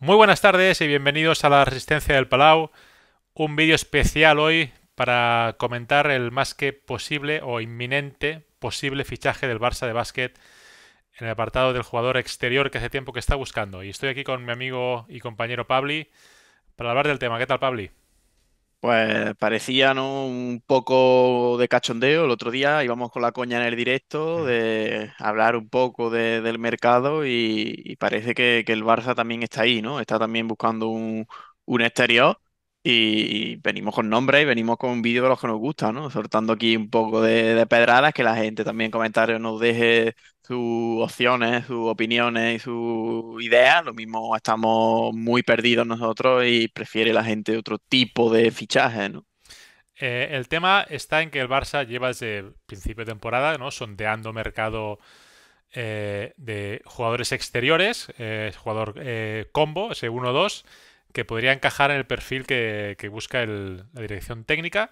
Muy buenas tardes y bienvenidos a la Resistencia del Palau. Un vídeo especial hoy para comentar el más que posible o inminente posible fichaje del Barça de básquet en el apartado del jugador exterior que hace tiempo que está buscando. Y estoy aquí con mi amigo y compañero Pabli para hablar del tema. ¿Qué tal, Pabli? Pues parecía, ¿no? Un poco de cachondeo. El otro día íbamos con la coña en el directo mm. de hablar un poco del mercado y, parece que, el Barça también está ahí, ¿no? Está también buscando un, un exterior y venimos con nombres y venimos con vídeos de los que nos gustan, ¿no? Soltando aquí un poco de, pedradas, que la gente también en comentarios nos deje sus opciones, sus opiniones y sus ideas. Lo mismo estamos muy perdidos nosotros y prefiere la gente otro tipo de fichaje, ¿no? Eh, el tema está en que el Barça lleva desde el principio de temporada, ¿no? Sondeando mercado eh, de jugadores exteriores, eh, jugador combo, ese 1-2 que podría encajar en el perfil que, busca la dirección técnica.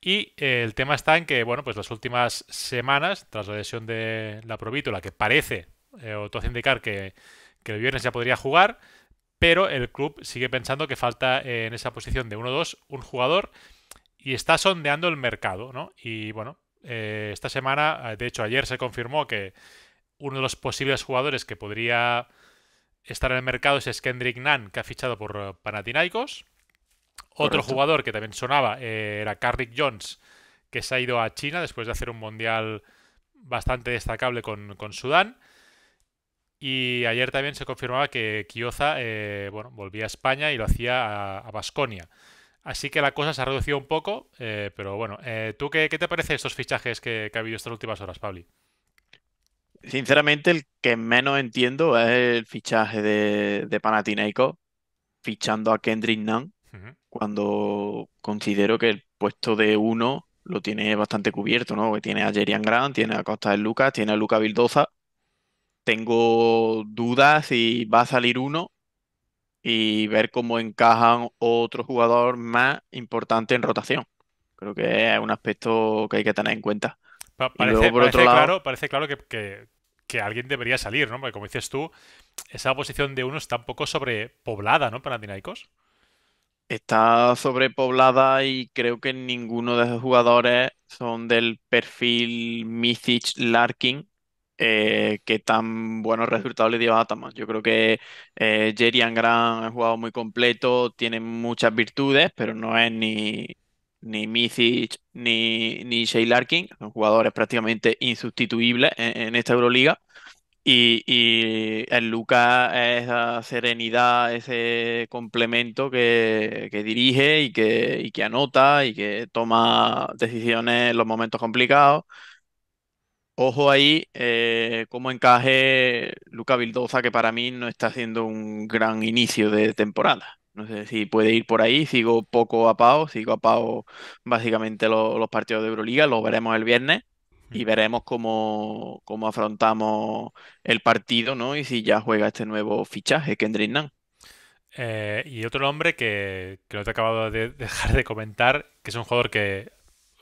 Y eh, el tema está en que, bueno, pues las últimas semanas, tras la lesión de la provítula, que parece, o eh, todo hace indicar que, que, el viernes ya podría jugar, pero el club sigue pensando que falta eh, en esa posición de 1-2 un jugador y está sondeando el mercado, ¿no? Y bueno, esta semana, de hecho ayer se confirmó que uno de los posibles jugadores que podría estar en el mercado es Skendrick Nan, que ha fichado por eh, Panathinaikos. Otro jugador que también sonaba eh, era Carrick Jones, que se ha ido a China después de hacer un mundial bastante destacable con, Sudán. Y ayer también se confirmaba que Kioza eh, bueno, volvía a España y lo hacía a Vasconia. Así que la cosa se ha reducido un poco, pero bueno, ¿tú qué, te parece estos fichajes que, que ha habido estas últimas horas, Pabli? Sinceramente, el que menos entiendo es el fichaje de, de fichando a Kendrick Nunn cuando considero que el puesto de uno lo tiene bastante cubierto, ¿no? Que tiene a Jerian Grant, tiene a Costa del Lucas, tiene a Luca Vildoza. Tengo dudas si va a salir uno y ver cómo encajan otro jugador más importante en rotación. Creo que es un aspecto que hay que tener en cuenta. parece, por otro claro, parece claro que, alguien debería salir, ¿no? Porque como dices tú, esa posición de uno está un poco sobrepoblada, ¿no? Para Dinaicos. Está sobrepoblada y creo que ninguno de esos jugadores son del perfil Mythic Larkin, eh, que tan buenos resultados le dio a Ataman. Yo creo que eh, Jerry ha jugado muy completo, tiene muchas virtudes, pero no es ni, ni Micic ni, ni Larkin, jugadores prácticamente insustituibles en, esta Euroliga. Y, y el Lucas es esa serenidad, ese complemento que, dirige y que, anota y que toma decisiones en los momentos complicados. Ojo ahí, Como eh, cómo encaje Luca Vildoza, que para mí no está haciendo un gran inicio de temporada. No sé si puede ir por ahí, sigo poco a Pau, sigo a Pau básicamente los partidos de Euroliga, lo veremos el viernes y veremos cómo, afrontamos el partido, ¿no? Y si ya juega este nuevo fichaje, Kendrick Nan. Eh, y otro nombre que, que, no te he acabado de dejar de comentar, que es un jugador que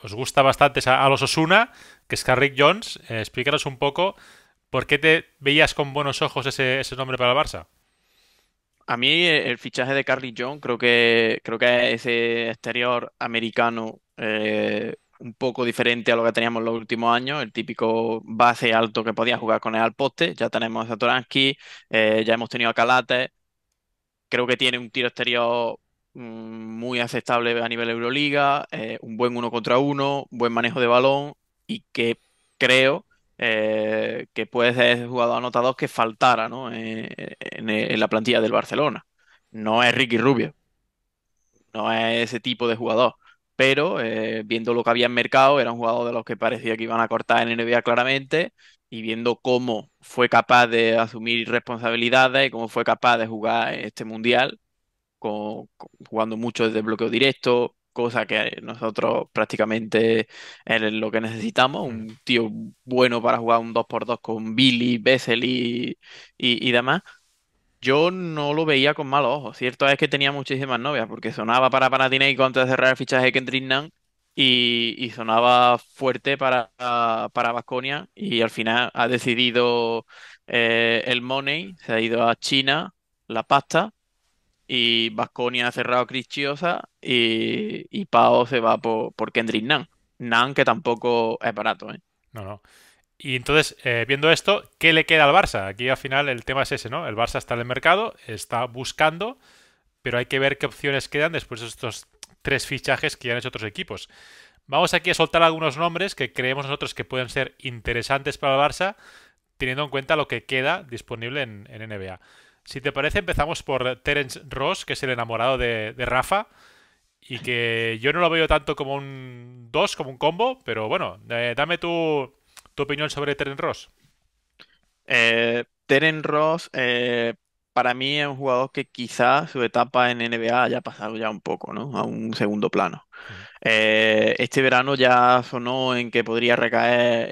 os gusta bastante a, los Osuna, que es Carrick Jones. Eh, explícanos un poco por qué te veías con buenos ojos ese, ese nombre para el Barça. A mí eh, el fichaje de Carly John creo que creo que ese exterior americano eh, un poco diferente a lo que teníamos en los últimos años, el típico base alto que podía jugar con el al poste. Ya tenemos a Toransky, eh, ya hemos tenido a Calate. Creo que tiene un tiro exterior mm, muy aceptable a nivel Euroliga, un buen uno contra uno, buen manejo de balón y que creo eh, que puede ser jugador anotado que faltara eh, eh, en, la plantilla del Barcelona. No es Ricky Rubio, no es ese tipo de jugador, pero viendo lo que había en mercado, era un jugador de los que parecía que iban a cortar en NBA claramente, y viendo cómo fue capaz de asumir responsabilidades y cómo fue capaz de jugar este mundial, jugando mucho desde bloqueo directo, cosa que nosotros prácticamente es lo que necesitamos, mm. un tío bueno para jugar un 2x2 con Billy, Bessel y, demás. Yo no lo veía con malos ojos. Cierto es que tenía muchísimas novias, porque sonaba para Panathinaikos antes de cerrar el fichaje de Kendrick Nunn y, sonaba fuerte para, para Y al final ha decidido eh, el Money, se ha ido a China, la pasta, y Vasconia ha cerrado a Chris Chiosa y, y Pau se va por, por Kendrick Nan. Nan que tampoco es barato, ¿eh? No, no. Y entonces, eh, viendo esto, ¿qué le queda al Barça? Aquí al final el tema es ese, ¿no? El Barça está en el mercado, está buscando, pero hay que ver qué opciones quedan después de estos tres fichajes que ya han hecho otros equipos. Vamos aquí a soltar algunos nombres que creemos nosotros que pueden ser interesantes para el Barça, teniendo en cuenta lo que queda disponible en, en NBA. Si te parece, empezamos por Terence Ross, que es el enamorado de, Rafa. Y que yo no lo veo tanto como un 2, como un combo, pero bueno, eh, dame tu, opinión sobre Terence Ross. Eh, Terence Ross, eh, para mí es un jugador que quizás su etapa en NBA haya pasado ya un poco, ¿no? A un segundo plano. este verano ya sonó en que podría recaer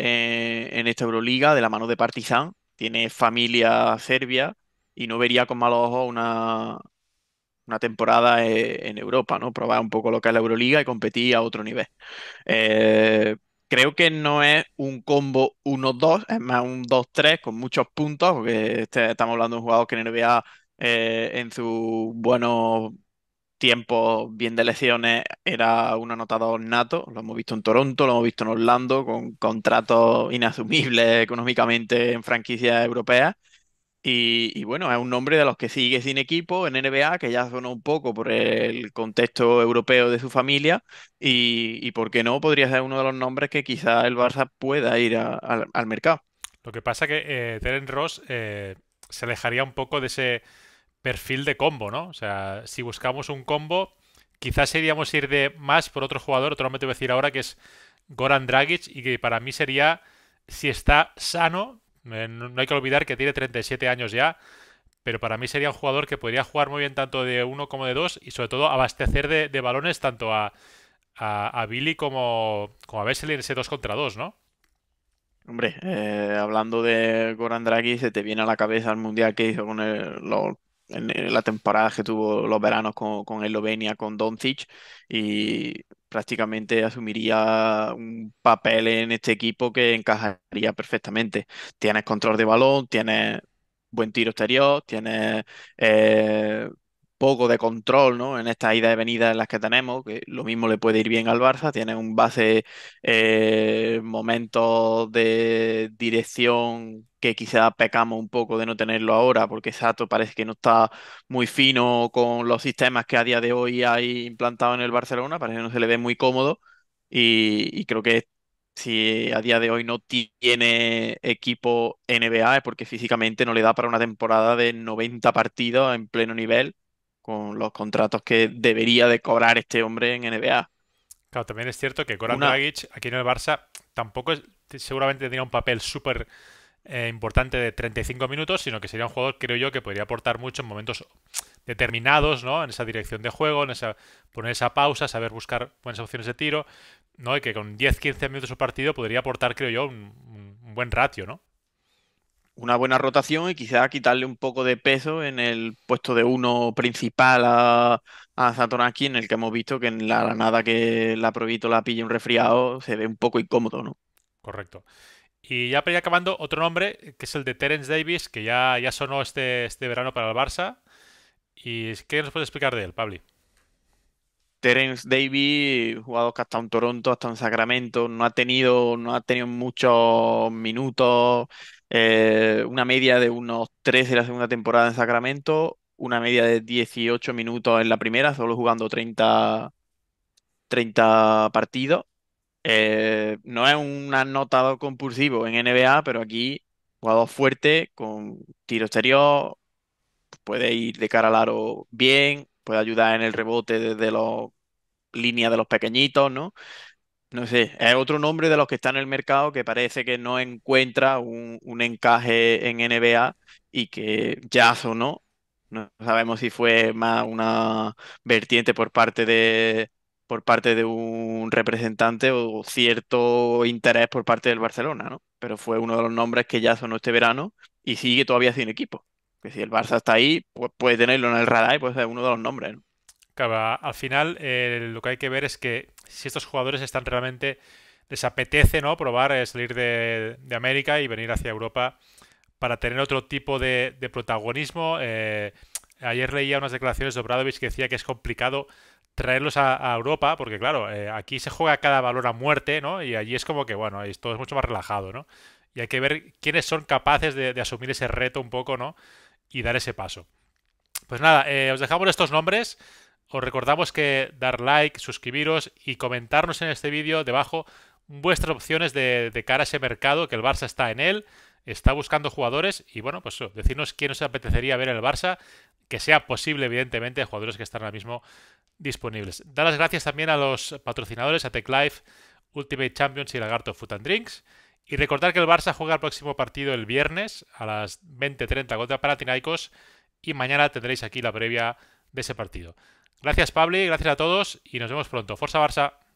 en, esta Euroliga de la mano de Partizan. Tiene familia serbia y no vería con malos ojos una, una temporada eh, en Europa, ¿no? Probar un poco lo que es la Euroliga y competir a otro nivel. Eh, creo que no es un combo 1-2, es más un 2-3 con muchos puntos, porque este, estamos hablando de un jugador que en NBA eh, en sus buenos tiempos, bien de lesiones, era un anotador nato. Lo hemos visto en Toronto, lo hemos visto en Orlando, con contratos inasumibles económicamente en franquicias europeas. Y, bueno, es un nombre de los que sigue sin equipo en NBA, que ya sonó un poco por el contexto europeo de su familia, y, por qué no, podría ser uno de los nombres que quizá el Barça pueda ir al mercado. Lo que pasa es que Terence eh, Teren Ross eh, se alejaría un poco de ese perfil de combo, ¿no? O sea, si buscamos un combo, quizás seríamos ir de más por otro jugador, otro nombre te voy a decir ahora, que es Goran Dragic, y que para mí sería, si está sano, no hay que olvidar que tiene 37 años ya, pero para mí sería un jugador que podría jugar muy bien tanto de uno como de dos y sobre todo abastecer de, balones tanto a, Billy como, a Bessel en ese 2 contra 2, ¿no? Hombre, eh, hablando de Goran Draghi, se te viene a la cabeza el mundial que hizo con el, en la temporada que tuvo los veranos con, con Eslovenia, con Doncic, y prácticamente asumiría un papel en este equipo que encajaría perfectamente. Tienes control de balón, tienes buen tiro exterior, tienes eh, poco de control ¿no? en estas idas y venidas en las que tenemos, que lo mismo le puede ir bien al Barça, tienes un base, eh, momentos de dirección que quizá pecamos un poco de no tenerlo ahora, porque Sato parece que no está muy fino con los sistemas que a día de hoy hay implantado en el Barcelona, parece que no se le ve muy cómodo y, creo que si a día de hoy no tiene equipo NBA es porque físicamente no le da para una temporada de 90 partidos en pleno nivel con los contratos que debería de cobrar este hombre en NBA. Claro, también es cierto que Goran una... aquí en el Barça tampoco seguramente tenía un papel súper eh, importante de 35 minutos, sino que sería un jugador, creo yo, que podría aportar mucho en momentos determinados, ¿no? En esa dirección de juego, en esa, poner esa pausa, saber buscar buenas opciones de tiro, ¿no? Y que con 10-15 minutos de partido podría aportar, creo yo, un, buen ratio, ¿no? Una buena rotación y quizá quitarle un poco de peso en el puesto de uno principal a, a Zatonaki, en el que hemos visto que en la nada que la probito la pilla un resfriado se ve un poco incómodo, ¿no? Correcto. Y ya para ir acabando, otro nombre, eh, que es el de Terence Davis, que ya, ya sonó este, este verano para el Barça. ¿Y qué nos puedes explicar de él, Pablo? Terence Davis, jugado que hasta en Toronto, hasta en Sacramento, no ha tenido, no ha tenido muchos minutos, eh, una media de unos 3 de la segunda temporada en Sacramento, una media de 18 minutos en la primera, solo jugando 30, 30 partidos. Eh, no es un anotador compulsivo en NBA, pero aquí jugador fuerte con tiro exterior, puede ir de cara al aro bien, puede ayudar en el rebote desde la línea de los pequeñitos, ¿no? No sé, es otro nombre de los que está en el mercado que parece que no encuentra un, encaje en NBA y que ya o no. No sabemos si fue más una vertiente por parte de, por parte de un representante o cierto interés por parte del Barcelona, ¿no? Pero fue uno de los nombres que ya sonó este verano y sigue todavía sin equipo. Que si el Barça está ahí, puede tenerlo en el radar y puede ser uno de los nombres, Claro, al final eh, lo que hay que ver es que si estos jugadores están realmente les apetece ¿no? probar eh, salir de, América y venir hacia Europa para tener otro tipo de, protagonismo. Eh, ayer leía unas declaraciones de Obradovich que decía que es complicado traerlos a, Europa, porque claro, eh, aquí se juega cada valor a muerte, ¿no? Y allí es como que, bueno, esto es mucho más relajado, ¿no? Y hay que ver quiénes son capaces de, asumir ese reto un poco, ¿no? Y dar ese paso. Pues nada, eh, os dejamos estos nombres. Os recordamos que dar like, suscribiros y comentarnos en este vídeo debajo vuestras opciones de, de, cara a ese mercado, que el Barça está en él, está buscando jugadores y bueno, pues decirnos quién os apetecería ver el Barça, que sea posible evidentemente jugadores que están ahora mismo disponibles. Dar las gracias también a los patrocinadores, a TechLife, Ultimate Champions y Lagarto Food and Drinks. Y recordar que el Barça juega el próximo partido el viernes a las 20.30 contra Panathinaikos y mañana tendréis aquí la previa de ese partido. Gracias Pablo, gracias a todos y nos vemos pronto. Forza Barça.